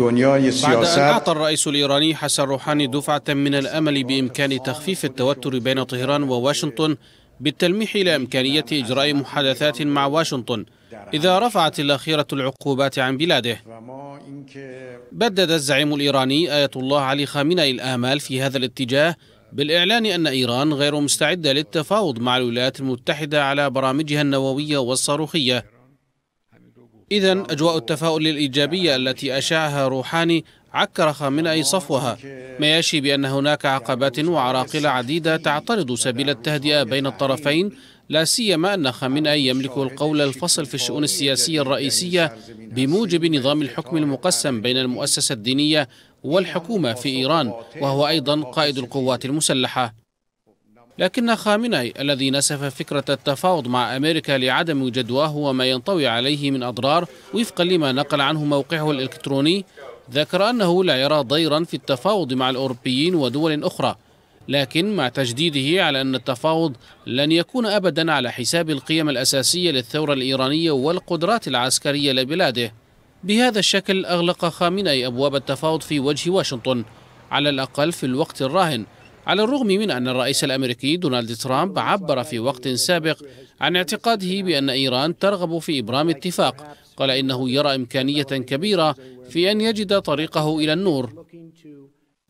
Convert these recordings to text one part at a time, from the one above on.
بعد أن أعطى الرئيس الإيراني حسن روحاني دفعة من الأمل بإمكان تخفيف التوتر بين طهران وواشنطن بالتلميح إلى إمكانية إجراء محادثات مع واشنطن إذا رفعت الأخيرة العقوبات عن بلاده بدد الزعيم الإيراني آية الله علي خامنئي الآمال في هذا الاتجاه بالإعلان أن إيران غير مستعدة للتفاوض مع الولايات المتحدة على برامجها النووية والصاروخية إذا أجواء التفاؤل الإيجابية التي أشاعها روحاني عكر خامنئي صفوها ما يشي بأن هناك عقبات وعراقل عديدة تعترض سبيل التهدئة بين الطرفين لا سيما أن خامنئي يملك القول الفصل في الشؤون السياسية الرئيسية بموجب نظام الحكم المقسم بين المؤسسة الدينية والحكومة في إيران وهو أيضا قائد القوات المسلحة لكن خامنئي الذي نسف فكرة التفاوض مع أمريكا لعدم جدواه وما ينطوي عليه من أضرار وفقا لما نقل عنه موقعه الإلكتروني ذكر أنه لا يرى ضيرا في التفاوض مع الأوروبيين ودول أخرى لكن مع تجديده على أن التفاوض لن يكون أبدا على حساب القيم الأساسية للثورة الإيرانية والقدرات العسكرية لبلاده بهذا الشكل أغلق خامنئي أبواب التفاوض في وجه واشنطن على الأقل في الوقت الراهن على الرغم من أن الرئيس الأمريكي دونالد ترامب عبر في وقت سابق عن اعتقاده بأن إيران ترغب في إبرام اتفاق قال إنه يرى إمكانية كبيرة في أن يجد طريقه إلى النور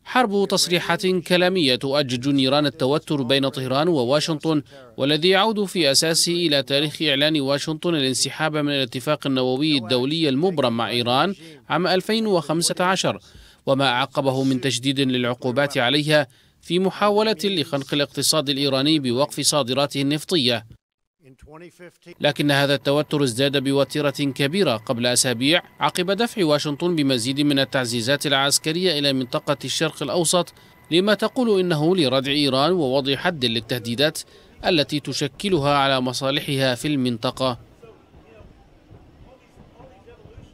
حرب تصريحات كلامية تؤجج نيران التوتر بين طهران وواشنطن والذي يعود في أساسه إلى تاريخ إعلان واشنطن الانسحاب من الاتفاق النووي الدولي المبرم مع إيران عام 2015 وما أعقبه من تشديد للعقوبات عليها في محاولة لخنق الاقتصاد الإيراني بوقف صادراته النفطية لكن هذا التوتر ازداد بوتيرة كبيرة قبل أسابيع عقب دفع واشنطن بمزيد من التعزيزات العسكرية إلى منطقة الشرق الأوسط لما تقول إنه لردع إيران ووضع حد للتهديدات التي تشكلها على مصالحها في المنطقة